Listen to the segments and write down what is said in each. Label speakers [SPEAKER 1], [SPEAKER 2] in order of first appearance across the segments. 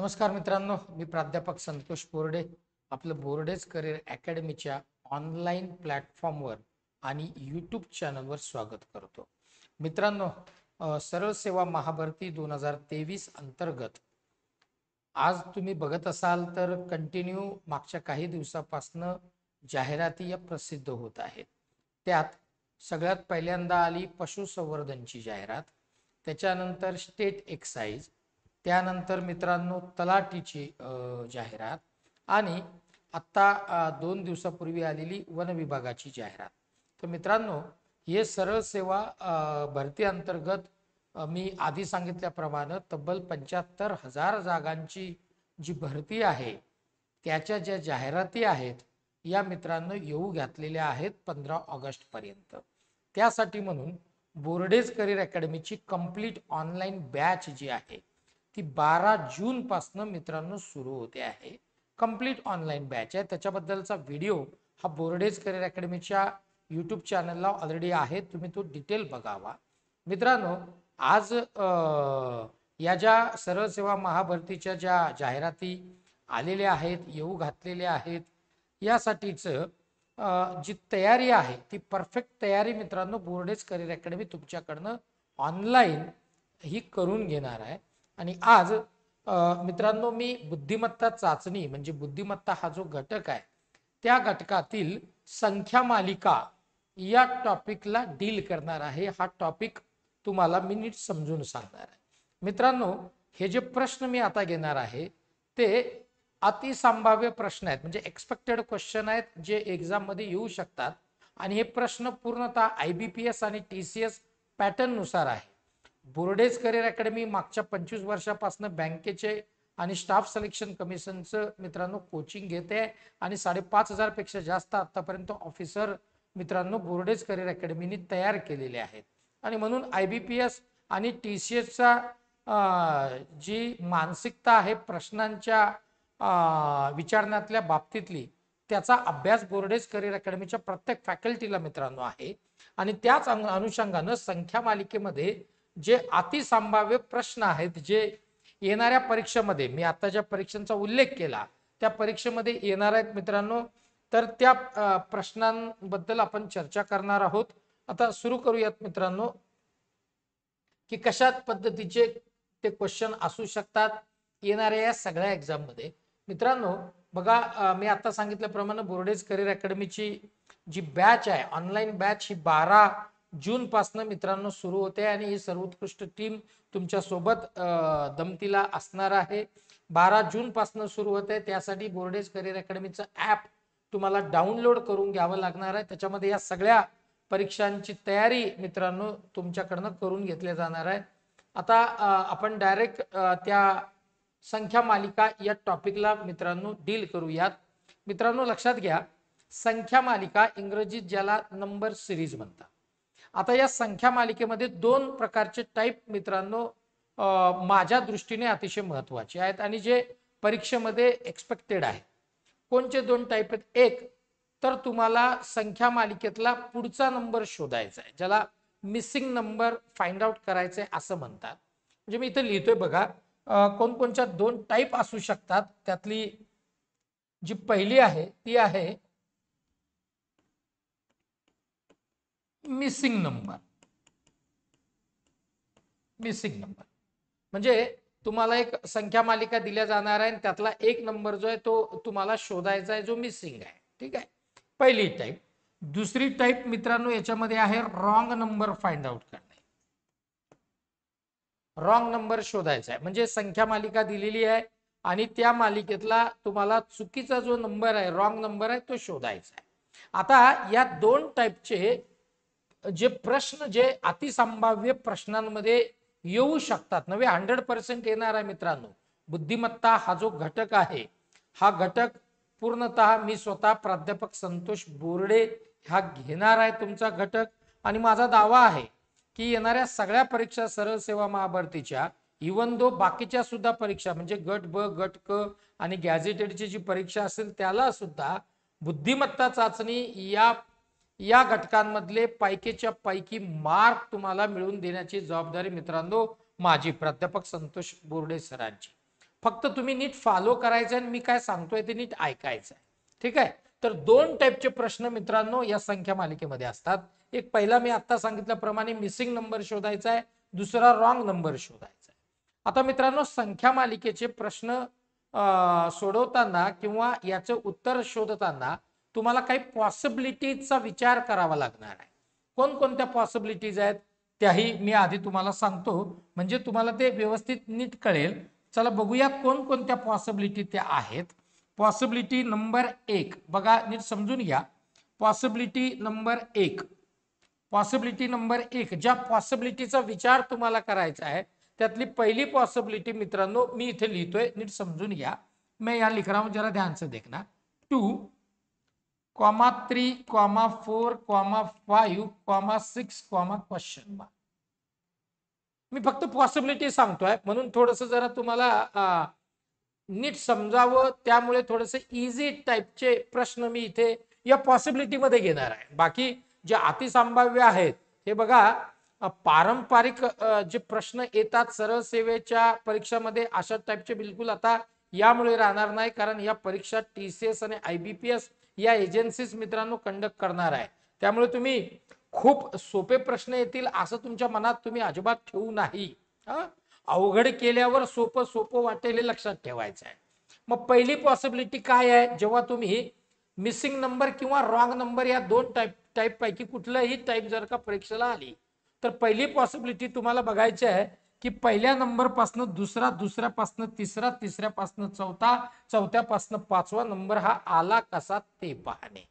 [SPEAKER 1] नमस्कार मित्रांनो मी प्राध्यापक संतोष बोर्डे आपलं बोर्डेज करिअर अकॅडमीच्या ऑनलाईन प्लॅटफॉर्मवर आणि यूट्यूब चॅनलवर स्वागत करतो मित्रांनो सरळ सेवा महाभरती दोन हजार तेवीस अंतर्गत आज तुम्ही बघत असाल तर कंटिन्यू मागच्या काही दिवसापासनं जाहिराती या प्रसिद्ध होत आहेत त्यात सगळ्यात पहिल्यांदा आली पशुसंवर्धनची जाहिरात त्याच्यानंतर स्टेट एक्साईज त्यानंतर मित्रांनो तलाटीची जाहिरात आणि आत्ता दोन दिवसापूर्वी आलेली वन विभागाची जाहिरात तर मित्रांनो हे सरळ सेवा भरती अंतर्गत मी आधी सांगितल्याप्रमाणे तब्बल पंच्याहत्तर हजार जागांची जी भरती आहे त्याच्या ज्या जाहिराती आहेत या मित्रांनो येऊ घातलेल्या आहेत पंधरा ऑगस्ट पर्यंत त्यासाठी म्हणून बोर्डेज करिअर अकॅडमीची कंप्लीट ऑनलाईन बॅच जी आहे ती बारा जूनपासनं मित्रांनो सुरू होते आहे कम्प्लीट ऑनलाईन बॅच आहे त्याच्याबद्दलचा व्हिडिओ हा बोर्डेज करिअर अकॅडमीच्या यूट्यूब चॅनलला ऑलरेडी आहे तुम्ही तो डिटेल बघावा मित्रांनो आज या ज्या सरळ सेवा महाभरतीच्या ज्या जाहिराती आलेल्या आहेत येऊ घातलेल्या आहेत यासाठीचं जी तयारी आहे ती परफेक्ट तयारी मित्रांनो बोर्डेज करिअर अकॅडमी तुमच्याकडनं ऑनलाईन ही करून घेणार आहे आणि आज मित्रांनो मी बुद्धिमत्ता चाचणी म्हणजे बुद्धिमत्ता हा जो घटक आहे त्या घटकातील संख्या मालिका या टॉपिकला डील करणार आहे हा टॉपिक तुम्हाला मी नीट समजून सांगणार आहे मित्रांनो हे जे प्रश्न मी आता घेणार आहे ते अतिसंभाव्य प्रश्न आहेत म्हणजे एक्सपेक्टेड क्वेश्चन आहेत जे एक्झाम मध्ये येऊ शकतात आणि हे प्रश्न पूर्णतः आय बी पी एस आणि टी सी एस पॅटर्ननुसार आहे बोर्डेज करिअर अकॅडमी मागच्या पंचवीस वर्षापासून बँकेचे आणि स्टाफ सिलेक्शन कमिशनचं मित्रांनो कोचिंग घेते आणि साडेपाच हजार पेक्षा जास्त आतापर्यंत ऑफिसर मित्रांनो बोर्डेज करिअर अकॅडमीने तयार केलेले आहेत आणि म्हणून आय बी पी एस आणि टी सी एसचा जी मानसिकता आहे प्रश्नांच्या विचारण्यातल्या बाबतीतली त्याचा अभ्यास बोर्डेज करिअर अकॅडमीच्या प्रत्येक फॅकल्टीला मित्रांनो आहे आणि त्याच अनुषंगानं संख्या मालिकेमध्ये जे अतिसंभाव्य प्रश्न आहेत जे येणाऱ्या परीक्षेमध्ये मी आता ज्या परीक्षांचा उल्लेख केला त्या परीक्षेमध्ये येणार आहेत मित्रांनो तर त्या प्रश्नांबद्दल आपण चर्चा करणार आहोत आता सुरू करूयात मित्रांनो की कशा पद्धतीचे ते क्वेश्चन असू शकतात येणाऱ्या या सगळ्या मध्ये मित्रांनो बघा मी आता सांगितल्याप्रमाणे बोर्डेज करिअर अकॅडमीची जी बॅच आहे ऑनलाईन बॅच ही बारा जून पासन मित्रांनो सुरू होते आणि ही सर्वोत्कृष्ट टीम तुमच्या सोबत दमतीला असणार आहे बारा जून पासनं सुरू होते त्यासाठी बोर्डेज करिअर अकॅडमीचं ऍप तुम्हाला डाउनलोड करून घ्यावं लागणार आहे त्याच्यामध्ये या सगळ्या परीक्षांची तयारी मित्रांनो तुमच्याकडनं करून घेतल्या जाणार आहे आता आपण डायरेक्ट त्या संख्या मालिका या टॉपिकला मित्रांनो डील करूयात मित्रांनो लक्षात घ्या संख्या मालिका इंग्रजीत ज्याला नंबर सिरीज म्हणतात आता या संख्या मालिकेमध्ये दोन प्रकारचे टाईप मित्रांनो माझ्या दृष्टीने अतिशय महत्वाचे आहेत आणि जे परीक्षेमध्ये एक्सपेक्टेड आहे कोणचे दोन टाईप आहेत एक तर तुम्हाला संख्या मालिकेतला पुढचा नंबर शोधायचा आहे ज्याला मिसिंग नंबर फाइंड आउट करायचे असं म्हणतात म्हणजे मी इथे लिहितोय बघा कोणकोणच्या दोन टाईप असू शकतात त्यातली जी पहिली आहे ती आहे मिसिंग नंबर मिसिंग नंबर म्हणजे तुम्हाला एक संख्या मालिका दिल्या जाणार आहे आणि त्यातला एक नंबर जो आहे तो तुम्हाला शोधायचा आहे जो मिसिंग आहे ठीक आहे पहिली टाईप दुसरी टाईप मित्रांनो याच्यामध्ये आहे रॉंग नंबर फाइंड आउट करणे रॉंग नंबर शोधायचा आहे म्हणजे संख्या मालिका दिलेली आहे आणि त्या मालिकेतला तुम्हाला चुकीचा जो नंबर आहे रॉंग नंबर आहे तो शोधायचा आहे आता या दोन टाईपचे जे प्रश्न जे अतिसंभाव्य प्रश्नांमध्ये येऊ शकतात नव्हे हंड्रेड पर्सेंट येणार आहे मित्रांनो बुद्धिमत्ता हा जो घटक आहे हा घटक पूर्णत मी स्वतः प्राध्यापक संतोष बोर्डे हा घेणार आहे तुमचा घटक आणि माझा दावा आहे की येणाऱ्या सगळ्या परीक्षा सरळ सेवा महाभारतीच्या इवन दो बाकीच्या सुद्धा परीक्षा म्हणजे गट ब गट क आणि गॅजेटेडची जी परीक्षा असेल त्याला सुद्धा बुद्धिमत्ता चाचणी या या घटकांमधले पायकीच्या पैकी मार्क तुम्हाला मिळवून देण्याची जबाबदारी मित्रांनो माझी प्राध्यापक संतोष बोर्डे सरांची फक्त तुम्ही नीट फॉलो करायचं आणि मी काय सांगतोय ते नीट ऐकायचं ठीक आहे तर दोन टाईपचे प्रश्न मित्रांनो या संख्या मालिकेमध्ये असतात एक पहिला मी आता सांगितल्याप्रमाणे मिसिंग नंबर शोधायचा आहे दुसरा रॉंग नंबर शोधायचा आहे आता मित्रांनो संख्या मालिकेचे प्रश्न सोडवताना किंवा याचं उत्तर शोधताना तुम्हाला काही पॉसिबिलिटीजचा विचार करावा लागणार आहे कोणकोणत्या पॉसिबिलिटीज आहेत त्याही मी आधी तुम्हाला सांगतो म्हणजे तुम्हाला ते व्यवस्थित नीट कळेल चला बघूया कोणकोणत्या पॉसिबिलिटी त्या आहेत पॉसिबिलिटी नंबर एक बघा नीट समजून घ्या पॉसिबिलिटी नंबर एक पॉसिबिलिटी नंबर एक ज्या पॉसिबिलिटीचा विचार तुम्हाला करायचा आहे त्यातली पहिली पॉसिबिलिटी मित्रांनो मी इथे लिहितोय नीट समजून घ्या मी या लिखरावर जरा ध्यानचं देखना two comma three comma four comma 5 comma six comma question mark मी फक्त पॉसिबिलिटी सांगतोय म्हणून थोडस जरा तुम्हाला नीट समजावं त्यामुळे थोडस इझी टाईपचे प्रश्न मी इथे या पॉसिबिलिटी मध्ये घेणार आहे बाकी जे अतिसंभाव्य आहेत हे बघा पारंपरिक जे प्रश्न येतात सरळ सेवेच्या परीक्षामध्ये अशा टाईपचे बिलकुल आता यामुळे राहणार नाही कारण या परीक्षा टी सी एस आणि आय बी पी एस या एजन्सीज मित्रांनो कंडक्ट करणार आहे त्यामुळे तुम्ही खूप सोपे प्रश्न येतील असं तुमच्या मनात तुम्ही अजिबात ठेवू नाही अवघड केल्यावर सोपं सोपं वाटेल हे लक्षात ठेवायचं आहे मग पहिली पॉसिबिलिटी काय आहे जेव्हा तुम्ही मिसिंग नंबर किंवा रॉंग नंबर या दोन टाईप पैकी कुठलाही टाईप जर का परीक्षेला आली तर पहिली पॉसिबिलिटी तुम्हाला बघायची आहे की पहिल्या नंबरपासनं दुसरा दुसऱ्यापासनं तिसरा तिसऱ्यापासनं चौथा चौथ्यापासनं पाचवा नंबर हा आला कसा ते पाहणे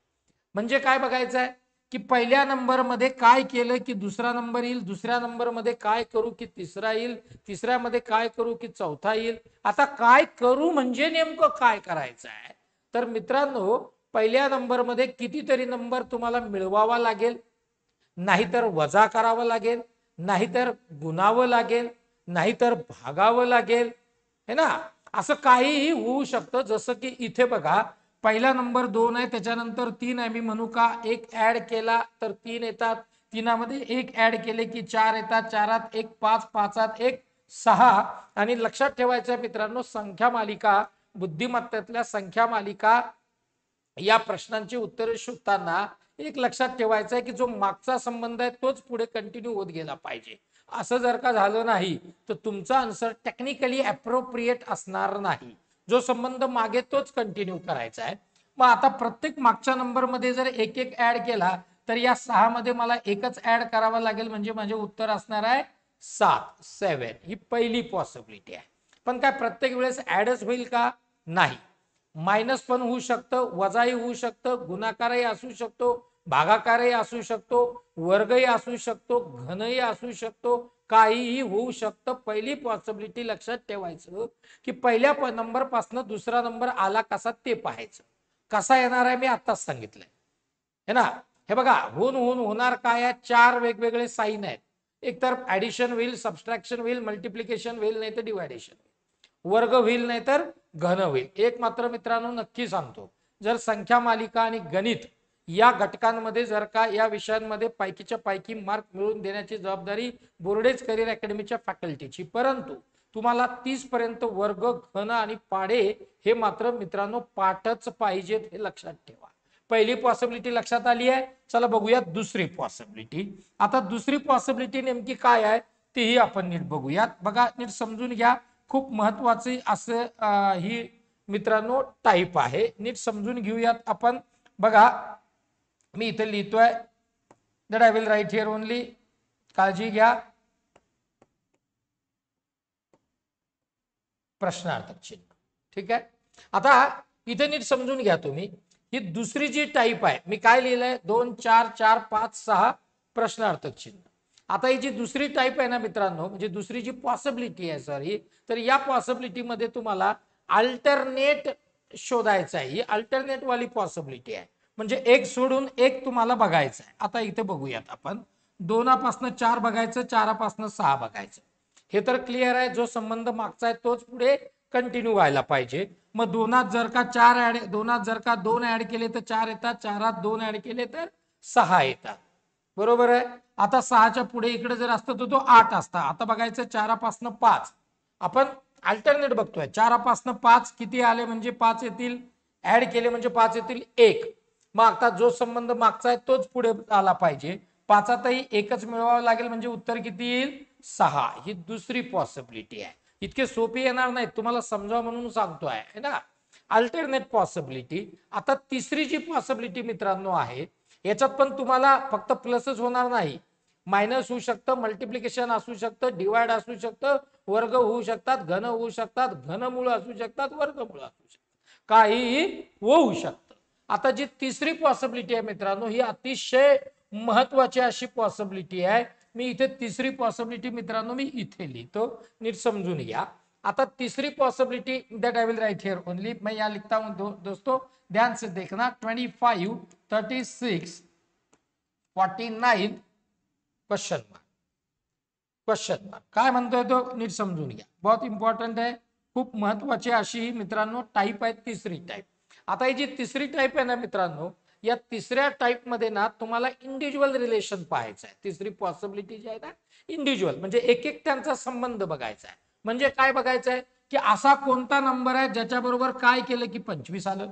[SPEAKER 1] म्हणजे काय बघायचं आहे की पहिल्या नंबरमध्ये काय केलं की दुसरा नंबर येईल दुसऱ्या नंबरमध्ये काय करू की तिसरा येईल तिसऱ्यामध्ये काय करू की चौथा येईल आता काय करू म्हणजे नेमकं काय करायचं तर मित्रांनो पहिल्या नंबरमध्ये कितीतरी नंबर तुम्हाला मिळवावा लागेल नाहीतर वजा करावा लागेल नाहीतर गुणावं लागेल नाहीतर भागावं लागेल हे ना असं काहीही होऊ शकतं जसं की इथे बघा पहिला नंबर दोन आहे त्याच्यानंतर तीन आहे मी म्हणू का एक ऍड केला तर तीन येतात तीनामध्ये एक ऍड केले की चार येतात चारात एक पाच पाचात एक सहा आणि लक्षात ठेवायचं मित्रांनो संख्या मालिका बुद्धिमत्तेतल्या संख्या मालिका या प्रश्नांची उत्तरे शोधताना एक लक्षात ठेवायचं आहे की जो मागचा संबंध आहे तोच पुढे कंटिन्यू होत गेला पाहिजे असं जर का झालं नाही तर तुमचा आन्सर टेक्निकली अप्रोप्रिएट असणार नाही जो संबंध मागे तोच कंटिन्यू करायचा आहे मग आता प्रत्येक मागच्या नंबरमध्ये जर एक एक ऍड केला तर या सहा मध्ये मला एकच ऍड करावा लागेल म्हणजे माझे उत्तर असणार आहे सात सेवन ही पहिली पॉसिबिलिटी आहे पण काय प्रत्येक वेळेस ऍडच होईल का नाही मायनस पण होऊ शकतं वजाही होऊ शकतं गुणाकारही असू शकतो भागाकारही असू शकतो वर्गही असू शकतो घनही असू शकतो काहीही होऊ शकतं पहिली पॉसिबिलिटी लक्षात ठेवायचं की पहिल्या नंबर पासनं दुसरा नंबर आला कसा ते पाहायचं कसा येणार आहे मी आताच सांगितलंय हे ना हे बघा होऊन होऊन होणार काय चार वेगवेगळे साईन आहेत एकतर ऍडिशन होईल सबस्ट्रॅक्शन होईल मल्टिप्लिकेशन होईल नाही तर डिवायडेशन वर्ग होईल नाही तर घन होईल एक मात्र मित्रांनो नक्की सांगतो जर संख्या मालिका आणि गणित या घटकांमध्ये जर का या विषयांमध्ये पायकीच्या पायकी मार्क मिळवून देण्याची जबाबदारी बोर्डेज करिअर अकॅडमीच्या फॅकल्टीची परंतु तुम्हाला तीस पर्यंत वर्ग घन आणि पाडे हे मात्र मित्रांनो पाठच पाहिजेत हे लक्षात ठेवा पहिली पॉसिबिलिटी लक्षात आली आहे चला बघूयात दुसरी पॉसिबिलिटी आता दुसरी पॉसिबिलिटी नेमकी काय आहे तीही आपण नीट बघूयात बघा नीट समजून घ्या खूप महत्वाची असं ही मित्रांनो टाईप आहे नीट समजून घेऊयात आपण बघा मी इथे लिहितोय that I will write here only काळजी घ्या प्रश्नार्थक चिन्ह ठीक आहे आता इथे नीट समजून घ्या तुम्ही ही दुसरी जी टाईप आहे मी काय लिहिलंय दोन चार चार पाच सहा प्रश्नार्थक चिन्ह आता ही जी दुसरी टाईप आहे ना मित्रांनो म्हणजे दुसरी जी पॉसिबिलिटी आहे सर ही तर या पॉसिबिलिटीमध्ये तुम्हाला अल्टरनेट शोधायचं आहे ही अल्टरनेटवाली पॉसिबिलिटी आहे म्हणजे एक सोडून एक तुम्हाला बघायचं आहे आता इथे बघूयात आपण दोनापासनं चार बघायचं चारापासनं सहा बघायचं हे तर क्लिअर आहे जो संबंध मागचा आहे तोच पुढे कंटिन्यू व्हायला पाहिजे मग दोनात जर का चार ऍड दोनात जर का दोन ऍड केले तर चार येतात चारात दोन ऍड केले तर सहा येतात बरोबर आहे आता सहाच्या पुढे इकडे जर असतं तर तो आठ असता आता बघायचं चारापासनं पाच आपण अल्टरनेट बघतोय चारापासनं पाच किती आले म्हणजे पाच येतील ऍड केले म्हणजे पाच येतील एक मग आता जो संबंध मागचा आहे तोच पुढे आला पाहिजे पाचातही एकच मिळवावं लागेल म्हणजे उत्तर किती येईल सहा ही दुसरी पॉसिबिलिटी आहे इतके सोपी येणार नाही तुम्हाला समजावं म्हणून सांगतो आहे ना अल्टरनेट पॉसिबिलिटी आता तिसरी जी पॉसिबिलिटी मित्रांनो आहे याच्यात पण तुम्हाला फक्त प्लसच होणार नाही मायनस होऊ शकतं मल्टिप्लिकेशन असू शकतं डिवाइड असू शकतं वर्ग होऊ शकतात घन होऊ शकतात घनमूळ असू शकतात वर्गमूळ असू शकतात काही होऊ शकतं आता जी तिसरी पॉसिबिलिटी आहे मित्रांनो ही अतिशय महत्वाची अशी पॉसिबिलिटी आहे मी इथे तिसरी पॉसिबिलिटी मित्रांनो मी इथे लिहितो नीट समजून घ्या आता तिसरी possibility that I will write here only मैं या लिखता हूं दो, दोस्तों ध्यान से देखना 25 36 49 क्वेश्चन मार्क क्वेश्चन मार्क काय म्हणतोय तो नीट समजून घ्या बहुत इम्पॉर्टंट आहे खूप महत्वाची अशी मित्रांनो टाईप आहे तिसरी टाईप आता ही जी तिसरी टाईप आहे ना मित्रांनो या तिसऱ्या टाईपमध्ये ना तुम्हाला इंडिव्हिज्युअल रिलेशन पाहायचं आहे तिसरी पॉसिबिलिटी जी आहे ना इंडिव्हिज्युअल म्हणजे एक एक त्यांचा संबंध बघायचा आहे म्हणजे काय बघायचं आहे की असा कोणता नंबर आहे ज्याच्याबरोबर काय केलं की पंचवीस आलं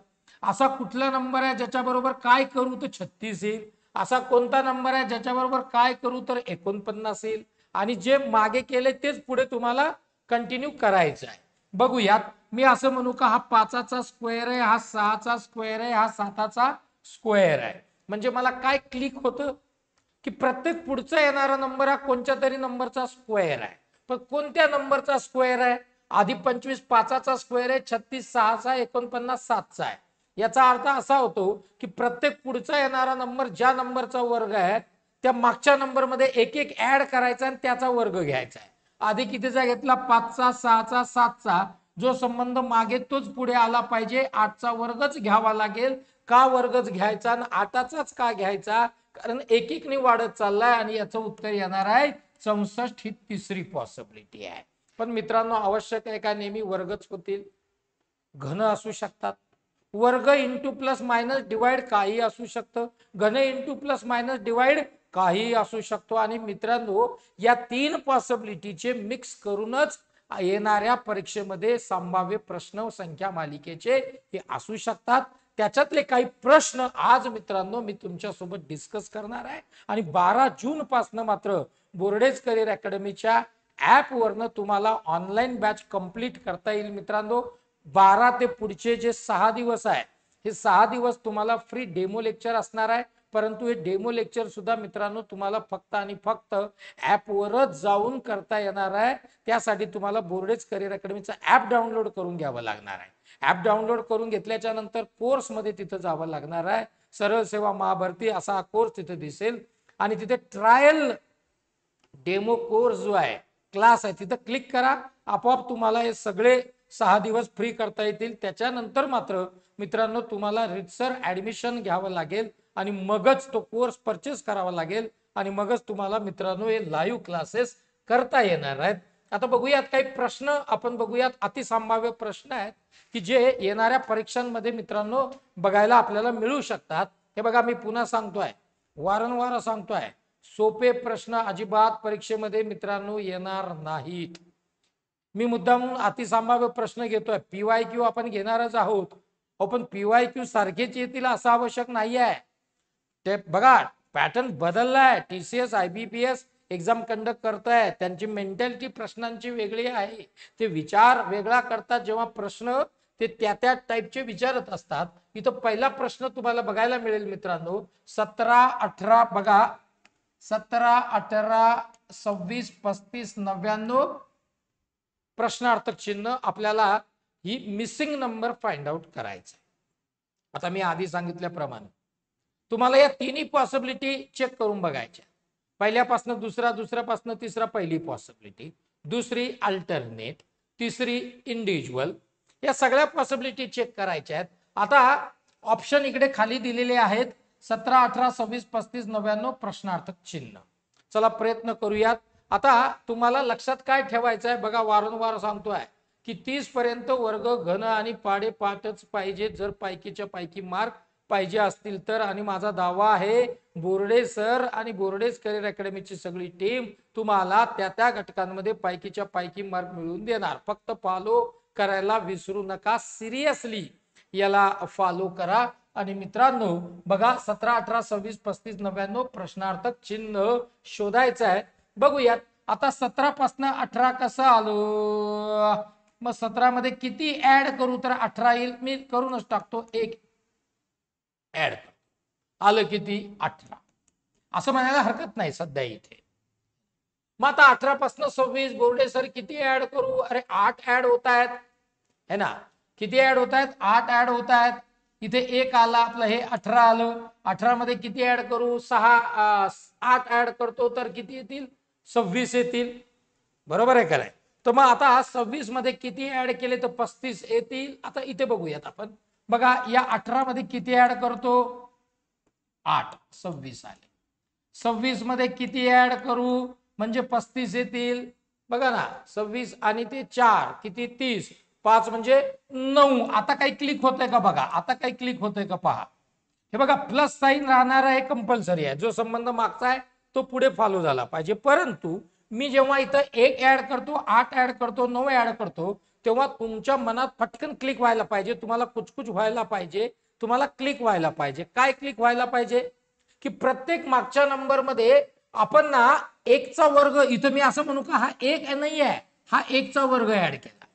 [SPEAKER 1] असा कुठला नंबर आहे ज्याच्याबरोबर काय करू तर छत्तीस येईल असा कोणता नंबर आहे ज्याच्याबरोबर काय करू तर एकोणपन्नास येईल आणि जे मागे केले तेच पुढे तुम्हाला कंटिन्यू करायचं आहे बघूयात मी असं म्हणू का हा पाचाचा स्क्वेअर आहे हा सहाचा स्क्वेअर आहे हा साताचा स्क्वेअर आहे म्हणजे मला काय क्लिक होत की प्रत्येक पुढचा येणारा नंबर हा कोणत्या तरी नंबरचा स्क्वेअर आहे पण कोणत्या नंबरचा स्क्वेअर आहे आधी पंचवीस पाचाचा स्क्वेअर आहे छत्तीस सहाचा एकोणपन्नास सातचा आहे याचा अर्थ असा होतो की प्रत्येक पुढचा येणारा नंबर ज्या नंबरचा वर्ग आहे त्या मागच्या नंबरमध्ये एक एक ऍड करायचा आणि त्याचा वर्ग घ्यायचा आहे आधी कितीचा घेतला पाचचा सहाचा सातचा जो संबंध मागे तोच पुढे आला पाहिजे आजचा वर्गच घ्यावा लागेल का वर्गच घ्यायचा आणि आताचाच का घ्यायचा कारण एक एकने वाढत चाललाय आणि याचं उत्तर येणार आहे चौसष्ट ही तिसरी पॉसिबिलिटी आहे पण मित्रांनो आवश्यक आहे का नेहमी वर्गच होतील घन असू शकतात वर्ग इंटू प्लस मायनस डिवाइड काही असू शकतं घन इंटू प्लस मायनस डिवाइड काही असू शकतो आणि मित्रांनो या तीन पॉसिबिलिटीचे मिक्स करूनच येणाऱ्या परीक्षेमध्ये संभाव्य प्रश्न संख्या मालिकेचे हे असू शकतात त्याच्यातले काही प्रश्न आज मित्रांनो मी तुमच्यासोबत डिस्कस करणार आहे आणि बारा जून पासनं मात्र बोर्डेज करिअर अकॅडमीच्या वरनं तुम्हाला ऑनलाईन बॅच कंप्लीट करता येईल मित्रांनो बारा ते पुढचे जे सहा दिवस आहे हे सहा दिवस तुम्हाला फ्री डेमो लेक्चर असणार आहे परंतु हे डेमो लेक्चर सुद्धा मित्रांनो तुम्हाला फक्त आणि फक्त ऍपवरच जाऊन करता येणार आहे त्यासाठी तुम्हाला बोर्डेज करिअर अकॅडमीचा ऍप डाउनलोड करून घ्यावं लागणार आहे ऍप डाउनलोड करून घेतल्याच्या नंतर मध्ये तिथं जावं लागणार आहे सरळ सेवा महाभारती असा कोर्स तिथे दिसेल आणि तिथे ट्रायल डेमो कोर्स जो आहे क्लास आहे तिथं क्लिक करा आपोआप तुम्हाला हे सगळे सहा दिवस फ्री करता येतील त्याच्यानंतर मात्र मित्रांनो तुम्हाला रितसर ऍडमिशन घ्यावं लागेल आणि मगच तो कोर्स परचेस करावा लागेल आणि मगच तुम्हाला मित्रांनो हे लाईव्ह क्लासेस करता येणार आहेत आता बघूयात काही प्रश्न आपण बघूयात अतिसंभाव्य प्रश्न आहेत की जे येणाऱ्या परीक्षांमध्ये मित्रांनो बघायला आपल्याला मिळू शकतात हे बघा मी पुन्हा सांगतोय वारंवार सांगतोय सोपे प्रश्न अजिबात परीक्षेमध्ये मित्रांनो येणार नाहीत मी मुद्दा म्हणून अतिसंभाव्य प्रश्न घेतोय पीवाय क्यू आपण घेणारच आहोत हो, पण पीवाय क्यू सारखेच येतील असं आवश्यक नाही आहे ते बघा पॅटर्न बदललाय T C S I B S exam conduct करतोय त्यांची मेंटॅलिटी प्रश्नांची वेगळी आहे ते विचार वेगळा करतात जेव्हा प्रश्न ते त्या त्या टाईपचे विचारत असतात इथं पहिला प्रश्न तुम्हाला बघायला मिळेल मित्रांनो सतरा अठरा बघा सतरा अठरा सव्वीस पस्तीस नव्याण्णव प्रश्नार्थक चिन्ह आपल्याला ही मिसिंग नंबर फाइंड आउट करायचं आता मी आधी सांगितल्याप्रमाणे तुम्हाला या तिन्ही पॉसिबिलिटी चेक करून बघायच्या पहिल्यापासनं दुसरा दुसऱ्यापासनं तिसरा पहिली पॉसिबिलिटी दुसरी अल्टरनेट तिसरी इंडिव्हिज्युअल या सगळ्या पॉसिबिलिटी चेक करायच्या आहेत आता ऑप्शन इकडे खाली दिलेले आहेत सतरा अठरा सव्वीस पस्तीस नव्याण्णव प्रश्नार्थक चिन्ह चला प्रयत्न करूयात आता तुम्हाला लक्षात काय ठेवायचं आहे बघा वारंवार सांगतोय की तीस पर्यंत वर्ग घन आणि पाडे पाठच पाहिजे जर पायकीच्या पायकी मार्क पाहिजे असतील तर आणि माझा दावा आहे बोर्डे सर आणि बोर्डेज करिअर अकॅडमीची सगळी टीम तुम्हाला त्या त्या घटकांमध्ये पायकीच्या पायकी मार्क मिळवून देणार फक्त फॉलो करायला विसरू नका सिरियसली याला फॉलो करा आणि मित्रांनो बघा सतरा अठरा सव्वीस पस्तीस नव्याण्णव प्रश्नार्थक चिन्ह शोधायचं आहे बघूयात आता सतरा पासन अठरा कसं आलो मग सतरा मध्ये किती ऍड करू तर अठरा येईल मी करूनच टाकतो एक ऍड आलं किती अठरा असं म्हणायला हरकत नाही सध्या इथे मग आता अठरा सव्वीस बोर्डे सर किती ऍड करू अरे आठ ऍड होत आहेत है ना किती ऍड होत आहेत आठ ऍड होत आहेत इथे एक आला आपलं हे अठरा आलं अठरा मध्ये किती ऍड करू सहा आठ ऍड करतो तर किती येतील सव्वीस येतील बरोबर आहे काय तर मग आता सव्वीस मध्ये किती ऍड केले तर पस्तीस येतील आता इथे बघूयात आपण बघा या अठरा मध्ये किती ऍड करतो आठ सव्वीस आले सव्वीस मध्ये किती ऍड करू म्हणजे पस्तीस येतील बघा ना सव्वीस आणि ते चार किती तीस पाच म्हणजे नऊ आता काही क्लिक होतंय का बघा आता काही क्लिक होतंय का पहा हे बघा प्लस साईन राहणार आहे कंपल्सरी आहे जो संबंध मागचा आहे तो पुढे फॉलो झाला पाहिजे परंतु मी जेव्हा इथं एक ऍड करतो आठ ऍड करतो नऊ ऍड करतो तेव्हा तुमच्या मनात फटकन क्लिक व्हायला पाहिजे तुम्हाला कुचकुच व्हायला पाहिजे तुम्हाला क्लिक व्हायला पाहिजे काय क्लिक व्हायला पाहिजे की प्रत्येक मागच्या नंबरमध्ये आपण ना एकचा वर्ग इथं मी असं म्हणू का हा एक नाही आहे हा एकचा वर्ग ऍड केला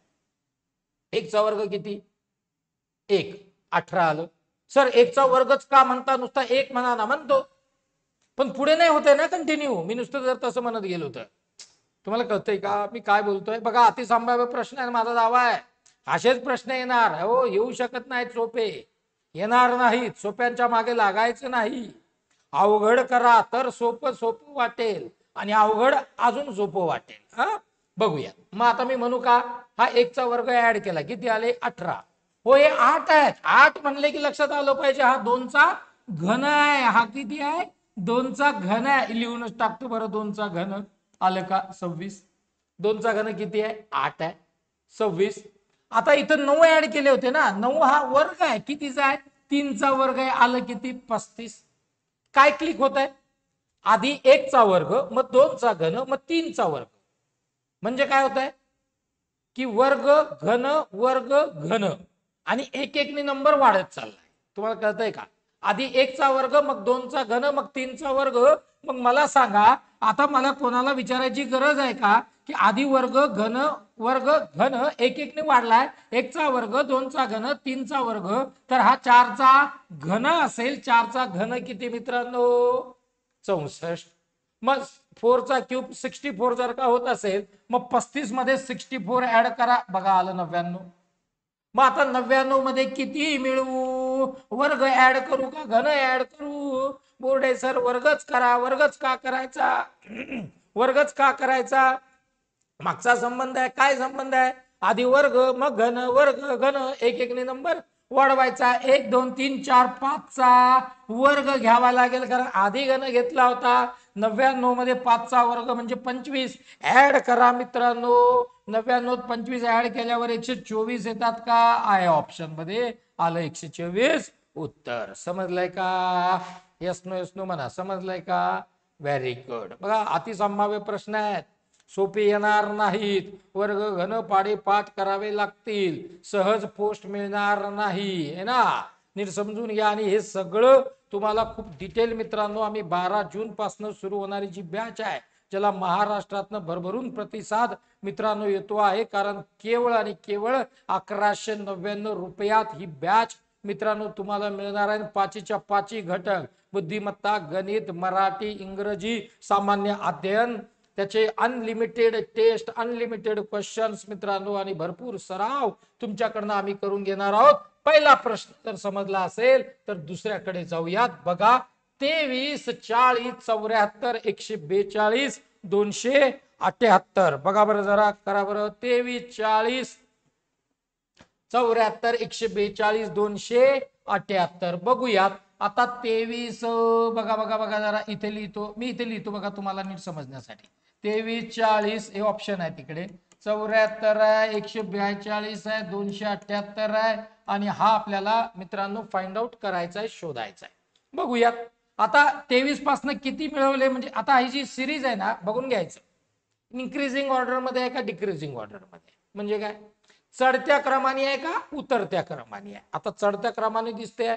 [SPEAKER 1] एकचा वर्ग किती एक अठरा आलं सर एकचा वर्गच का म्हणता नुसता एक म्हणा ना म्हणतो पण पुढे नाही होते ना कंटिन्यू मी नुसतं जर तसं म्हणत गेलो तर तुम्हाला कळतंय का मी काय बोलतोय बघा अतिसंभाव्य प्रश्न आहे माझा दावा आहे असेच प्रश्न येणार हो येऊ शकत नाहीत सोपे येणार नाहीत सोप्यांच्या मागे लागायचं नाही अवघड करा तर सोपं सोपं वाटेल आणि अवघड अजून सोपं वाटेल हा बघूया मग आता मी म्हणू का हा एकचा वर्ग ऍड केला किती आले अठरा हो हे आठ आहेत आठ म्हणले की लक्षात आलं पाहिजे हा दोनचा घन आहे हा किती आहे दोनचा घन आहे लिहूनच टाकतो बरं दोनचा घन आलं का सव्वीस दोनचा घन किती आहे आठ आहे सव्वीस आता इथं नऊ ऍड केले होते ना नऊ हा वर्ग आहे कितीचा आहे तीनचा वर्ग आहे आलं किती पस्तीस काय क्लिक होत आहे आधी एकचा वर्ग मग दोनचा घन मग तीनचा वर्ग म्हणजे काय होत आहे की वर्ग घन वर्ग घन आणि एक एकने नंबर वाढत चाललाय तुम्हाला कळतंय का आधी एकचा वर्ग मग दोनचा घन मग तीनचा वर्ग मग मला सांगा आता मला कोणाला विचारायची गरज आहे का की आधी वर्ग घन वर्ग घन एक ने वाढलाय एकचा वर्ग दोनचा घन तीनचा वर्ग तर हा चारचा घन असेल चारचा घन किती मित्रांनो चौसष्ट मग फोरचा क्यूब सिक्स्टी फोर जर का होत असेल मग पस्तीस मध्ये सिक्स्टी फोर ऍड करा बघा आलं नव्याण्णव मग आता नव्याण्णव मध्ये किती मिळवू वर्ग ऍड करू का घन ऍड करू बोर्डे सर वर्गच करा वर्गच का करायचा वर्गच का करायचा मागचा संबंध आहे काय संबंध आहे आधी वर्ग मग घन वर्ग घन एक एक नंबर वाढवायचा एक दोन तीन चार पाचचा वर्ग घ्यावा लागेल कारण आधी घन घेतला होता नव्याण्णव मध्ये चा वर्ग म्हणजे पंचवीस ऍड करा मित्रांनो नव्याण्णव पंचवीस ऍड केल्यावर एकशे चोवीस येतात का आहे ऑप्शन मध्ये आलं एकशे चोवीस उत्तर समजलंय का यस्नो नो म्हणा समजलंय का व्हेरी गुड बघा अतिसंभाव्य प्रश्न आहेत सोपे येणार नाहीत वर्ग घन पाडे पाठ करावे लागतील सहज पोस्ट मिळणार नाही आहे ना नीट समजून घ्या आणि हे सगळं तुम्हाला खूप डिटेल मित्रांनो आम्ही बारा जून पासून सुरू होणारी जी बॅच आहे ज्याला महाराष्ट्रातनं भरभरून प्रतिसाद मित्रांनो येतो आहे कारण केवळ आणि केवळ अकराशे नव्याण्णव रुपयात ही बॅच मित्रांनो तुम्हाला मिळणार आहे पाचीच्या पाची घटक बुद्धिमत्ता गणित मराठी इंग्रजी सामान्य अध्ययन त्याचे अनलिमिटेड टेस्ट अनलिमिटेड क्वेश्चन्स मित्रांनो आणि भरपूर सराव तुमच्याकडनं आम्ही करून घेणार आहोत पहिला प्रश्न जर समजला असेल तर दुसऱ्याकडे जाऊयात बघा तेवीस चाळीस चौऱ्याहत्तर एकशे बेचाळीस दोनशे अठ्याहत्तर बघा बरं जरा करा बरं तेवीस चाळीस चौऱ्याहत्तर एकशे बेचाळीस दोनशे अठ्याहत्तर बघूयात आता तेवीस बघा बघा बघा जरा इथे लिहितो मी इथे लिहितो बघा तुम्हाला नीट समजण्यासाठी तेवीस चाळीस हे ऑप्शन आहे तिकडे चौऱ्याहत्तर आहे एकशे बेचाळीस आहे दोनशे अठ्याहत्तर आहे आणि हा आपल्याला मित्रांनो फाइंड आउट करायचा आहे शोधायचा आहे बघूयात आता तेवीस पासनं किती मिळवले म्हणजे आता ही जी सिरीज आहे ना बघून घ्यायचं इन्क्रीजिंग मध्ये आहे का डिक्रीजिंग मध्ये म्हणजे काय चढत्या क्रमाने आहे का उतरत्या क्रमाने आहे आता चढत्या क्रमाने दिसते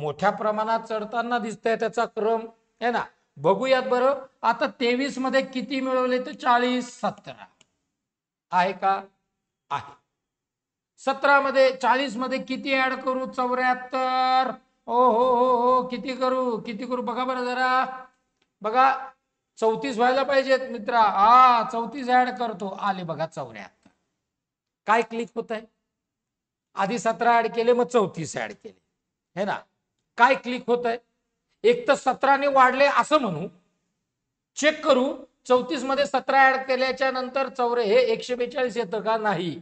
[SPEAKER 1] मोठ्या प्रमाणात चढताना दिसतंय त्याचा क्रम आहे ना बघूयात बरं आता तेवीस मध्ये किती मिळवले तर चाळीस सतरा आहे का आहे सतरा मध्ये चाळीस मध्ये किती ऍड करू चौऱ्याहत्तर ओ हो, हो हो हो किती करू किती करू बघा बरं जरा बघा चौतीस व्हायला पाहिजेत मित्रा हा चौतीस ऍड करतो आले बघा चौऱ्याहत्तर काय क्लिक होत आहे आधी सतरा ऍड केले मग चौतीस ऍड केले हे ना काय क्लिक होत आहे एक तर सतराने वाढले असं म्हणू चेक करू चौतीस मध्ये सतरा ऍड केल्याच्या नंतर चौरे हे एकशे बेचाळीस येतं का नाही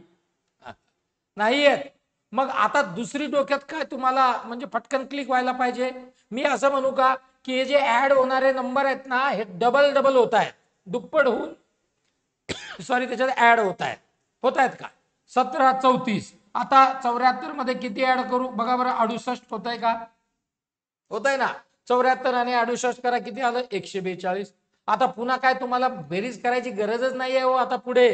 [SPEAKER 1] नाही येत मग आता दुसरी डोक्यात काय तुम्हाला म्हणजे पटकन क्लिक व्हायला पाहिजे मी असं म्हणू का की हे जे ऍड होणारे नंबर आहेत ना हे डबल डबल होत आहेत दुप्पट होऊन सॉरी त्याच्यात ऍड होत आहेत होत आहेत का सतरा चौतीस आता चौऱ्याहत्तर मध्ये किती ऍड करू बघा बरं अडुसष्ट होत आहे का होत आहे ना चौऱ्याहत्तर आणि अडुसष्ट करा किती आलं एकशे बेचाळीस आता पुन्हा काय तुम्हाला बेरीज करायची गरजच नाही आहे हो आता पुढे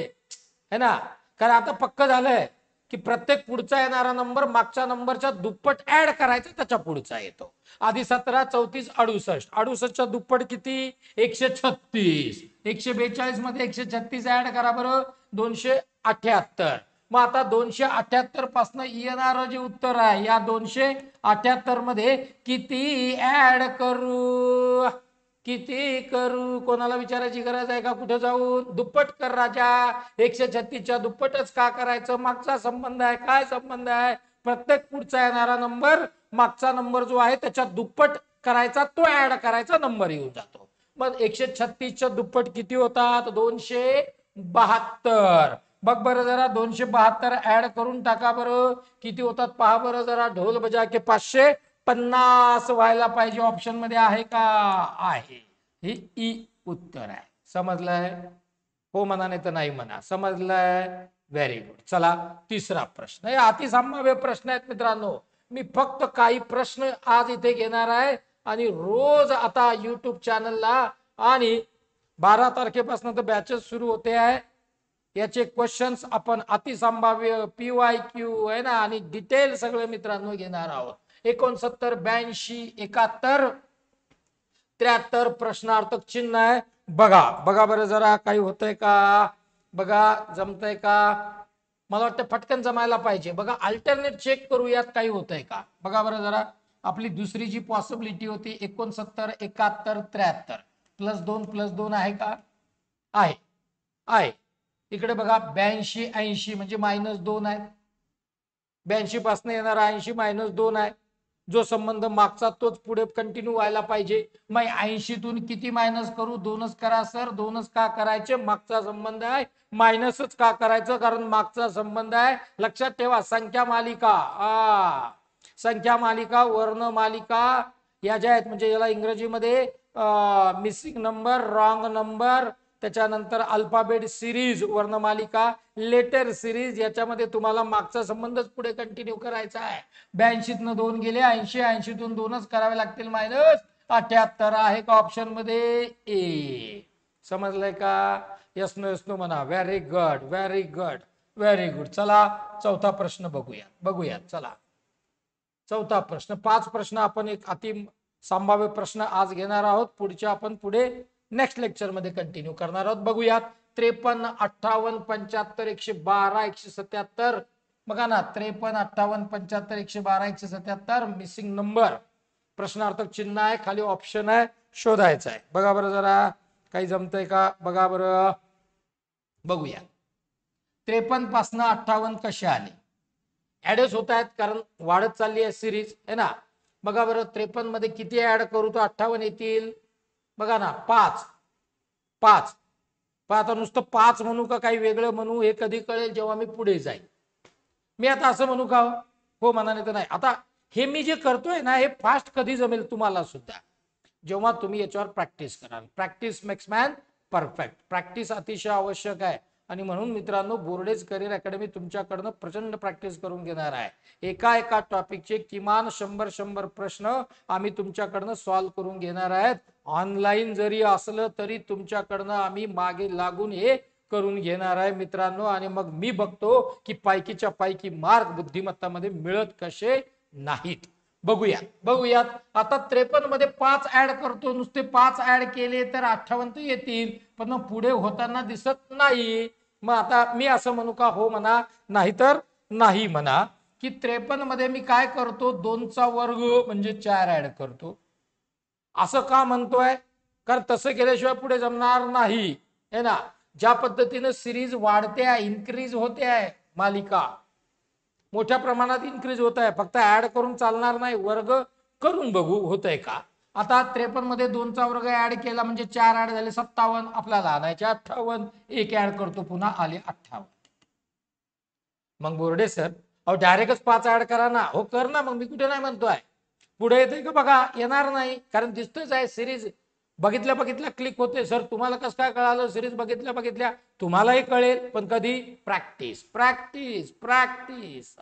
[SPEAKER 1] है ना कारण आता पक्क झालंय की प्रत्येक पुढचा येणारा नंबर मागच्या नंबरच्या दुप्पट ऍड करायचा त्याच्या पुढचा येतो आधी सतरा चौतीस अडुसष्ट अडुसष्टच्या दुप्पट किती एकशे छत्तीस एकशे बेचाळीस मध्ये एकशे छत्तीस ऍड करा बरं दोनशे अठ्याहत्तर मग आता दोनशे अठ्याहत्तर पासन येणार जे उत्तर आहे या दोनशे अठ्याहत्तर मध्ये किती ऍड करू किती करू कोणाला विचारायची गरज आहे का कुठे जाऊन दुप्पट कर राजा एकशे छत्तीसच्या दुप्पटच का करायचं मागचा संबंध आहे काय संबंध आहे प्रत्येक पुढचा येणारा नंबर मागचा नंबर जो आहे त्याच्यात दुप्पट करायचा तो ऍड करायचा नंबर येऊ जातो मग एकशे छत्तीसच्या दुप्पट किती होतात दोनशे बहात्तर बघ बरं जरा दोनशे बहात्तर ऍड करून टाका बरं किती होतात पहा बरं जरा ढोल बजा के पाचशे पन्नास व्हायला पाहिजे ऑप्शन मध्ये आहे का आहे हे ई उत्तर आहे समजलंय हो म्हणा नाही तर नाही म्हणा समजलंय व्हेरी गुड चला तिसरा प्रश्न हे अतिसंभाव्य प्रश्न आहेत मित्रांनो मी फक्त काही प्रश्न आज इथे घेणार आहे आणि रोज आता युट्यूब चॅनलला आणि बारा तारखेपासून तर बॅचेस सुरू होते आहे याचे क्वेश्चन्स आपण अतिसंभाव्य पी वाय क्यू आहे ना आणि डिटेल सगळे मित्रांनो घेणार आहोत एकोणसत्तर ब्याऐंशी एकाहत्तर त्र्याहत्तर प्रश्नार्थक चिन्ह आहे बघा बघा बरं जरा काही होतंय का बघा जमतंय का मला वाटतं फटकन जमायला पाहिजे बघा अल्टरनेट चेक करूयात काही होतंय का बघा बरं जरा आपली दुसरी जी पॉसिबिलिटी होती एकोणसत्तर एकाहत्तर त्र्याहत्तर प्लस दोन प्लस दोन आहे का आहे आहे इकडे बघा ब्याऐंशी ऐंशी म्हणजे मायनस दोन आहे ब्याऐंशी पासून येणारा ऐंशी मायनस दोन आहे जो संबंध मागचा तोच पुढे कंटिन्यू व्हायला पाहिजे मग ऐंशीतून किती मायनस करू दोनच करा सर दोनच का करायचे मागचा संबंध आहे मायनसच का करायचं कारण मागचा संबंध आहे लक्षात ठेवा संख्या मालिका आ संख्या मालिका वर्ण मालिका या ज्या आहेत म्हणजे याला इंग्रजीमध्ये मिसिंग नंबर रॉंग नंबर त्याच्यानंतर अल्फाबेट सिरीज वर्णमालिका लेटर सिरीज याच्यामध्ये तुम्हाला मागचा संबंधच पुढे कंटिन्यू करायचा आहे ब्याऐंशीतनं दोन गेले ऐंशी ऐंशीतून दोनच करावे लागतील मायनस अठ्याहत्तर आहे का ऑप्शन मध्ये ए समजलंय का यसनो यसनो म्हणा very good very good very good चला चौथा प्रश्न बघूया बघूया चला चौथा प्रश्न पाच प्रश्न आपण एक अति संभाव्य प्रश्न आज घेणार आहोत पुढच्या आपण पुढे नेक्स्ट लेक्चरमध्ये कंटिन्यू करणार आहोत बघूयात त्रेपन्न अठ्ठावन्न पंच्याहत्तर एकशे बारा एकशे सत्याहत्तर बघा ना त्रेपन्न अठ्ठावन्न पंच्याहत्तर एकशे बारा एकशे सत्याहत्तर मिसिंग नंबर प्रश्नार्थक चिन्ह आहे खाली ऑप्शन आहे शोधायचं आहे बघा बरं जरा काही जमतंय का बघा बरं बघूया त्रेपन्न पासन अठ्ठावन्न कसे आले ऍडच होत आहेत कारण वाढत चालली आहे सिरीज है ना बघा बरं त्रेपन्न मध्ये किती ऍड करू तो अठ्ठावन्न येतील बघा ना पाच पाच पण आता नुसतं पाच म्हणू का काही वेगळं म्हणू हे कधी कळेल जेव्हा मी पुढे जाईल मी आता असं म्हणू का हो? हो मनाने तर नाही आता हे मी जे करतोय ना हे फास्ट कधी जमेल तुम्हाला सुद्धा जेव्हा तुम्ही याच्यावर प्रॅक्टिस कराल practice makes man perfect practice अतिशय आवश्यक आहे आणि म्हणून मित्रांनो बोर्डेज करिअर अकॅडमी तुमच्याकडनं प्रचंड प्रॅक्टिस करून घेणार आहे एका एका टॉपिकचे किमान शंभर शंभर प्रश्न आम्ही तुमच्याकडनं सॉल्व्ह करून घेणार आहेत ऑनलाईन जरी असलं तरी तुमच्याकडनं आम्ही मागे लागून हे करून घेणार आहे मित्रांनो आणि मग मी बघतो की पायकीच्या पायकी मार्क बुद्धिमत्तामध्ये मिळत कसे नाहीत बघूया बघूया आता त्रेपन्न मध्ये पाच ऍड करतो नुसते पाच ऍड केले तर अठ्ठावन्न येतील पण पुढे होताना दिसत नाही मग आता मी असं म्हणू का हो म्हणा नाहीतर नाही म्हणा की त्रेपन्न मध्ये मी काय करतो दोनचा वर्ग म्हणजे चार ऍड करतो असं का म्हणतोय कारण तसं केल्याशिवाय पुढे जमणार नाही हे ना ज्या पद्धतीनं सिरीज वाढते आहे इन्क्रीज होते आहे मालिका मोठ्या प्रमाणात इन्क्रीज होत आहे फक्त ऍड करून चालणार नाही वर्ग करून बघू होत आहे का आता दोन दोनचा वर्ग ऍड केला म्हणजे चार ऍड झाले सत्तावन्न आपल्याला आणायचे अठ्ठावन्न एक ऍड करतो पुन्हा आले अठ्ठावन्न मग बोर्डे सर अहो डायरेक्टच पाच ऍड करा ना हो कर ना मग मी कुठे नाही म्हणतोय पुढे येते का बघा येणार नाही कारण दिसतोच आहे सिरीज बघितल्या बघितल्या क्लिक होते सर तुम्हाला कसं काय कळालं सिरीज बघितल्या बघितल्या तुम्हालाही कळेल पण कधी प्रॅक्टिस प्रॅक्टिस प्रॅक्टिस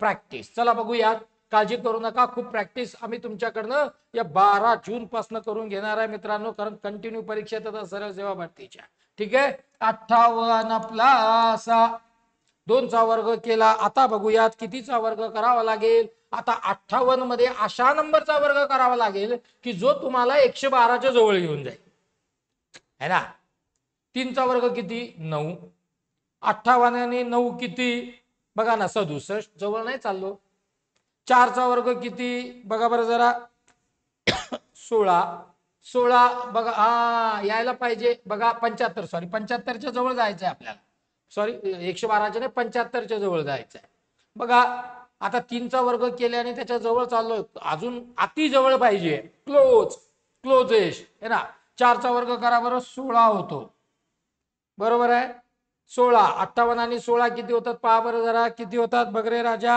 [SPEAKER 1] प्रॅक्टिस चला बघूयात काळजी करू नका खूप प्रॅक्टिस आम्ही तुमच्याकडनं या बारा जून पासून करून घेणार आहे मित्रांनो कारण कंटिन्यू परीक्षा येतात सरळ सेवा भरतीच्या ठीक आहे अठ्ठावन्न आपला असा दोनचा वर्ग केला आता बघूयात कितीचा वर्ग करावा लागेल आता अठ्ठावन्न मध्ये अशा नंबरचा वर्ग करावा लागेल की जो तुम्हाला एकशे बाराच्या जवळ येऊन जाईल है ना तीनचा वर्ग किती नऊ अठ्ठावन आणि नऊ किती बघा ना सदुसष्ट जवळ नाही चाललो चारचा वर्ग किती बघा बरं जरा सोळा सोळा बघा हा यायला पाहिजे बघा पंच्याहत्तर सॉरी पंच्याहत्तरच्या जवळ जायचं आहे आपल्याला सॉरी एकशे बाराच्या नाही पंच्याहत्तरच्या जवळ जायचं आहे बघा आता तीनचा वर्ग केल्याने त्याच्या जवळ चाललो अजून अति जवळ पाहिजे क्लोज क्लोजेश हे ना चारचा वर्ग करा बरं सोळा होतो बरोबर आहे सोळा अठ्ठावन्न आणि सोळा किती होतात पहा बरं जरा किती होतात बगरे राजा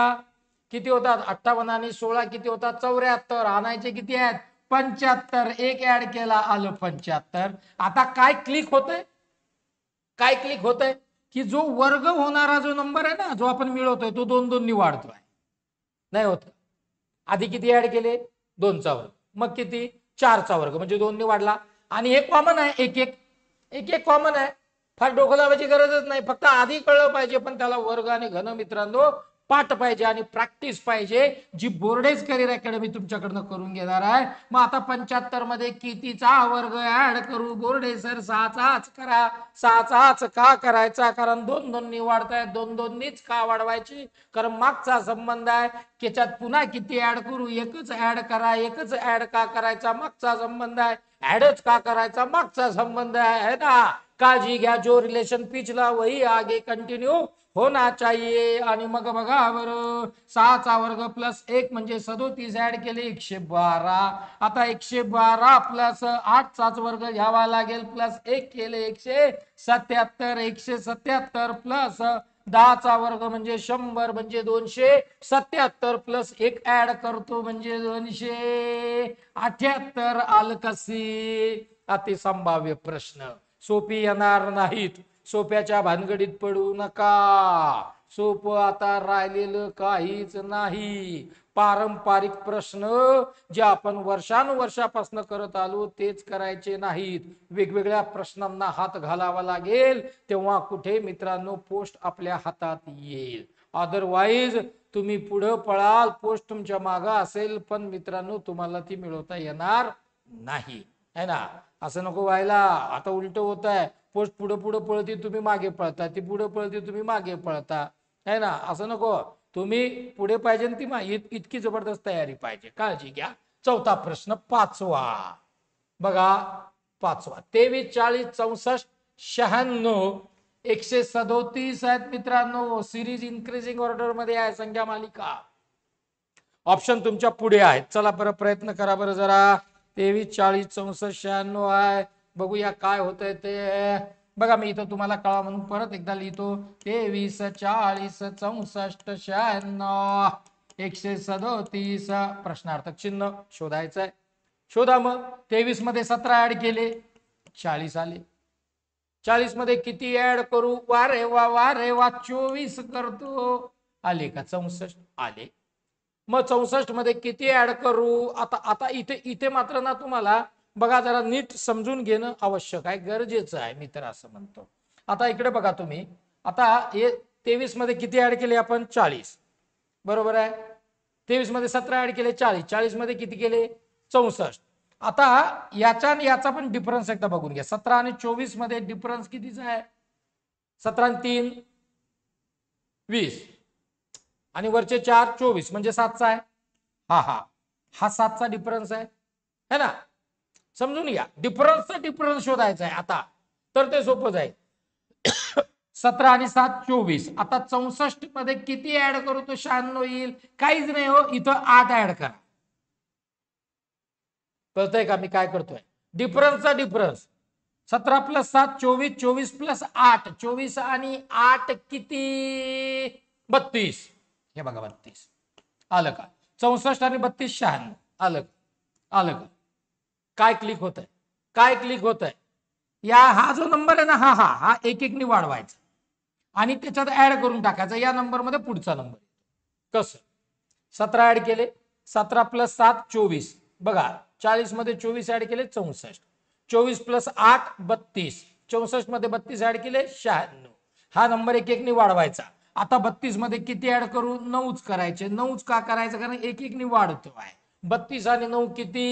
[SPEAKER 1] किती होतात अठ्ठावन्न आणि सोळा किती होतात चौऱ्याहत्तर आणायचे किती आहेत पंच्याहत्तर एक ऍड केला आलं पंच्याहत्तर आता काय क्लिक होतंय काय क्लिक होतंय की जो वर्ग होणारा जो नंबर आहे ना जो आपण मिळवतोय तो दोन दोन वाढतोय नाही होत आधी किती ऍड केले दोनचा वर्ग मग किती चारचा वर्ग म्हणजे दोननी वाढला आणि एक कॉमन आहे एक एक एक एक कॉमन आहे फार डोकं लावायची गरजच नाही फक्त आधी कळलं पाहिजे पण त्याला वर्ग आणि घन मित्रांनो पाठ पाहिजे आणि प्रॅक्टिस पाहिजे जी बोर्डेज करिअर अकॅडमी तुमच्याकडनं करून घेणार आहे मग आता पंच्याहत्तर मध्ये कितीचा वर्ग ऍड करू बोर्डे सर सहाचाच करा सहाचाच का करायचा कारण दोन दोन्ही वाढतायत दोन दोन्हीच का वाढवायची कारण मागचा संबंध आहे त्याच्यात पुन्हा किती ऍड करू एकच ऍड करा एकच ऍड का करायचा मागचा संबंध आहे ऍडच का करायचा मागचा संबंध आहे ना काळजी घ्या जो रिलेशन पिचला वही आगे कंटिन्यू होना चाहिए आणि मग बघा बरं सहाचा वर्ग प्लस एक म्हणजे सदोतीस ऍड केले एकशे बारा आता एकशे बारा प्लस आठचाच वर्ग घ्यावा लागेल प्लस एक केले एकशे सत्याहत्तर एकशे सत्याहत्तर प्लस दहाचा वर्ग म्हणजे शंभर म्हणजे दोनशे सत्याहत्तर प्लस एक ऍड करतो म्हणजे दोनशे अठ्याहत्तर आलकसी अतिसंभाव्य प्रश्न सोपी येणार नाहीत सोप्याच्या भानगडीत पडू नका सोप आता राहिलेलं काहीच नाही पारंपरिक प्रश्न जे आपण वर्षानुवर्षापासून करत आलो तेच करायचे नाहीत वेगवेगळ्या प्रश्नांना हात घालावा लागेल तेव्हा कुठे मित्रांनो पोस्ट आपल्या हातात येईल अदरवाईज तुम्ही पुढं पळाल पोस्ट तुमच्या माग असेल पण मित्रांनो तुम्हाला ती मिळवता येणार नाही है ना असं नको व्हायला आता उलट होत आहे पोस्ट पुढं पुढं पळती तुम्ही मागे पळता ती पुढं पळती तुम्ही मागे पळता आहे ना असं नको तुम्ही पुढे पाहिजे ती मा इतकी जबरदस्त तयारी पाहिजे काळजी घ्या चौथा प्रश्न पाचवा बघा पाचवा तेवीस चाळीस चौसष्ट शहाण्णव एकशे सदोतीस आहेत मित्रांनो सिरीज इन्क्रीजिंग ऑर्डर मध्ये आहे संख्या मालिका ऑप्शन तुमच्या पुढे आहेत चला बरं प्रयत्न करा बरं जरा तेवीस चाळीस चौसष्ट शहाण्णव आहे बघूया काय होतंय ते बघा मी इथं तुम्हाला कळा म्हणून परत एकदा लिहितो तेवीस चाळीस चौसष्ट शहाण्णव एकशे सदोतीस प्रश्नार्थक चिन्ह शोधायचं आहे शोधा मग तेवीस मध्ये सतरा ऍड केले चाळीस आले चाळीस मध्ये किती ऍड करू वारे वा वारे वा चोवीस करतो आले का चौसष्ट आले मग चौसष्ट मध्ये किती ऍड करू आता आता इथे इथे मात्र ना तुम्हाला बघा जरा नीट समजून घेणं आवश्यक आहे गरजेचं आहे मी तर असं म्हणतो आता इकडे बघा तुम्ही आता हे तेवीस मध्ये किती ऍड केले आपण चाळीस बरोबर आहे तेवीस मध्ये सतरा ऍड केले चाळीस चाळीस मध्ये किती केले चौसष्ट आता याचा आणि याचा पण डिफरन्स एकदा बघून घ्या सतरा आणि चोवीस मध्ये डिफरन्स कितीचा आहे सतरा आणि तीन वीस आणि वरचे चार चोवीस म्हणजे सातचा आहे हा हा हा सातचा डिफरन्स आहे है ना समजून घ्या डिफरन्सचा डिफरन्स शोधायचा आहे आता तर ते सोपंच आहे सतरा आणि सात चोवीस आता चौसष्ट मध्ये किती ऍड करू तो शहाण्णव येईल काहीच नाही हो इथं आठ ऍड करा कळतंय का मी काय करतोय डिफरन्सचा डिफरन्स सतरा प्लस सात चोवीस चोवीस प्लस आठ चोवीस आणि आठ किती बत्तीस हे बघा बत्तीस आलं का चौसष्ट आणि बत्तीस शहाण्णव आलं का आलं का काय क्लिक होत आहे काय क्लिक होत आहे या हा जो नंबर आहे ना हा हा हा एक नि वाढवायचा आणि त्याच्यात ऍड करून टाकायचा या नंबर मध्ये पुढचा नंबर कसं सतरा ऍड केले सतरा प्लस सात चोवीस बघा चाळीस मध्ये चोवीस ऍड केले चौसष्ट चोवीस प्लस आठ बत्तीस चौसष्ट मध्ये बत्तीस ऍड केले शहाण्णव हा नंबर एक नि वाढवायचा आता बत्तीस मध्ये किती ऍड करू नऊच करायचे नऊच का करायचं कारण एक नि वाढतो आहे बत्तीस आणि नऊ किती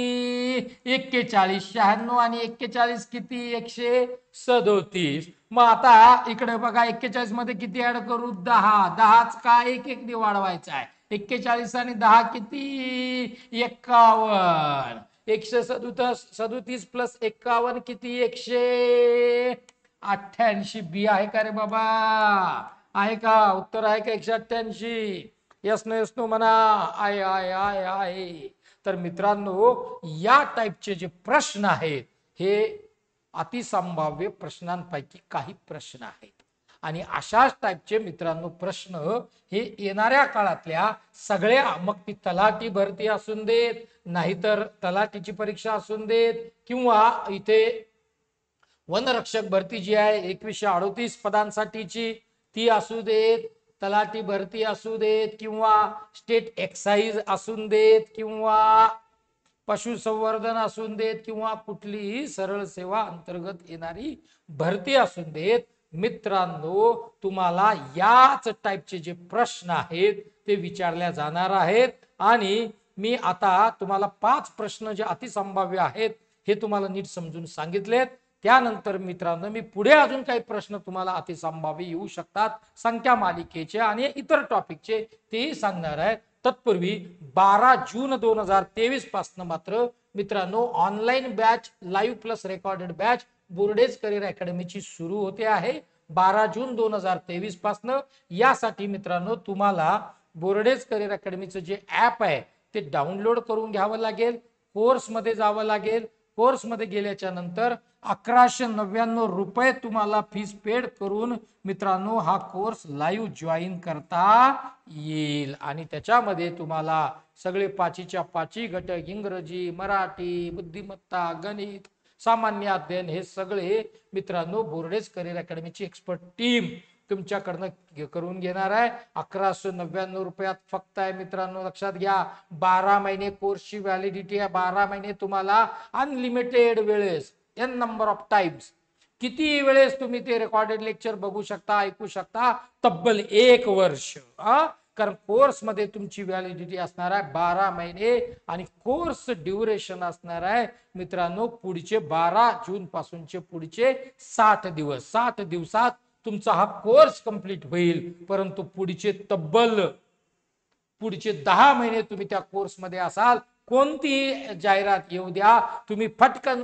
[SPEAKER 1] एक्केचाळीस शहाण्णव आणि एक्केचाळीस किती एकशे सदोतीस मग आता इकडे बघा एक्केचाळीस मध्ये किती ऍड करू दहा दहाच का एक एक वाढवायचा आहे एक्केचाळीस आणि दहा किती एक्कावन एकशे सदुतीस सदोतीस प्लस एक्कावन किती एकशे अठ्ठ्याऐंशी बी आहे का रे बाबा आहे का उत्तर आहे का एकशे अठ्ठ्याऐंशी यस नो यस नो म्हणा आय आय आय आय तर मित्रांनो या टाईपचे जे प्रश्न आहेत हे अतिसंभाव्य प्रश्नांपैकी काही प्रश्न आहेत आणि अशाच टाईपचे मित्रांनो प्रश्न हे येणाऱ्या काळातल्या सगळ्या मग ती तलाठी भरती असून देत नाहीतर तलाठीची परीक्षा असून देत किंवा इथे वनरक्षक भरती जी आहे एकवीसशे अडोतीस पदांसाठीची ती असू देत तलाठी भरती असू देत किंवा स्टेट एक्साईज असून देत किंवा पशुसंवर्धन असून देत किंवा कुठलीही सरळ सेवा अंतर्गत येणारी भरती असून देत मित्रांनो तुम्हाला याच टाईपचे जे प्रश्न आहेत ते विचारले जाणार आहेत आणि मी आता तुम्हाला पाच प्रश्न जे अतिसंभाव्य आहेत हे तुम्हाला नीट समजून सांगितलेत त्यानंतर मित्रांनो मी पुढे अजून काही प्रश्न तुम्हाला अतिसंभाव्य येऊ शकतात संख्या मालिकेचे आणि इतर टॉपिकचे तेही सांगणार आहे तत्पूर्वी बारा जून दोन हजार तेवीस पासनं मात्र मित्रांनो online batch live plus recorded batch Bordes career अकॅडमीची सुरू होते आहे बारा जून दोन हजार तेवीस पासनं यासाठी मित्रांनो तुम्हाला बोर्डेज करिअर अकॅडमीचं जे ॲप आहे ते डाउनलोड करून घ्यावं लागेल कोर्समध्ये जावं लागेल कोर्स मध्ये गेल्याच्या नंतर अकराशे नव्याण्णव रुपये तुम्हाला फीस पेड करून मित्रांनो हा कोर्स लाईव्ह जॉईन करता येईल आणि त्याच्यामध्ये तुम्हाला सगळे पाचीच्या पाची घटक इंग्रजी मराठी बुद्धिमत्ता गणित सामान्य अध्ययन हे सगळे मित्रांनो बोर्डेज करिअर अकॅडमीची एक्सपर्ट टीम तुमच्याकडनं करून घेणार आहे अकराशे नव्याण्णव रुपयात फक्त आहे मित्रांनो लक्षात घ्या बारा महिने कोर्सची व्हॅलिडिटी आहे बारा महिने तुम्हाला अनलिमिटेड वेळेस एन नंबर ऑफ टाइम्स किती वेळेस तुम्ही ते रेकॉर्डेड लेक्चर बघू शकता ऐकू शकता तब्बल एक वर्ष कारण कोर्स मध्ये तुमची व्हॅलिडिटी असणार आहे बारा महिने आणि कोर्स ड्युरेशन असणार आहे मित्रांनो पुढचे बारा जून पासूनचे पुढचे साठ दिवस सात दिवसात तुमचा हा कोर्स कंप्लीट होईल परंतु पुढचे तब्बल पुढचे दहा महिने तुम्ही त्या कोर्समध्ये असाल कोणतीही जाहिरात येऊ द्या तुम्ही फटकन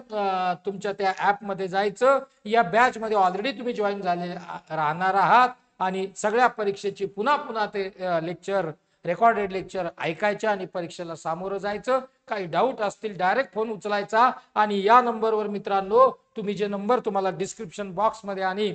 [SPEAKER 1] तुमच्या त्या मध्ये जायचं या बॅचमध्ये ऑलरेडी तुम्ही जॉईन झाले राहणार आहात आणि सगळ्या परीक्षेची पुन्हा पुन्हा ते लेक्चर रेकॉर्डेड लेक्चर ऐकायचं आणि परीक्षेला सामोरं जायचं काही डाऊट असतील डायरेक्ट फोन उचलायचा आणि या नंबरवर मित्रांनो तुम्ही जे नंबर तुम्हाला डिस्क्रिप्शन बॉक्समध्ये आणि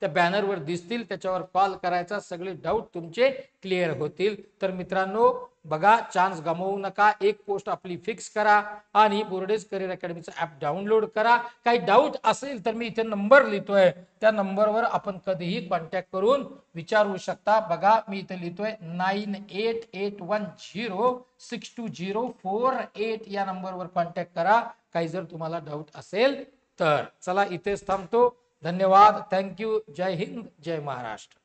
[SPEAKER 1] त्या बॅनरवर दिसतील त्याच्यावर कॉल करायचा सगळे डाऊट तुमचे क्लिअर होतील तर मित्रांनो बघा चान्स गमावू नका एक पोस्ट आपली फिक्स करा आणि बोर्डेज करिअर अकॅडमीचं ऍप डाउनलोड करा काही डाऊट असेल तर मी इथे नंबर लिहितोय त्या नंबरवर आपण कधीही कॉन्टॅक्ट करून विचारू शकता बघा मी इथे लिहितोय nine eight eight one zero six two zero four eight या नंबरवर कॉन्टॅक्ट करा काही जर तुम्हाला डाऊट असेल तर चला इथेच थांबतो धन्यवाद यू, जय हिंद जय महाराष्ट्र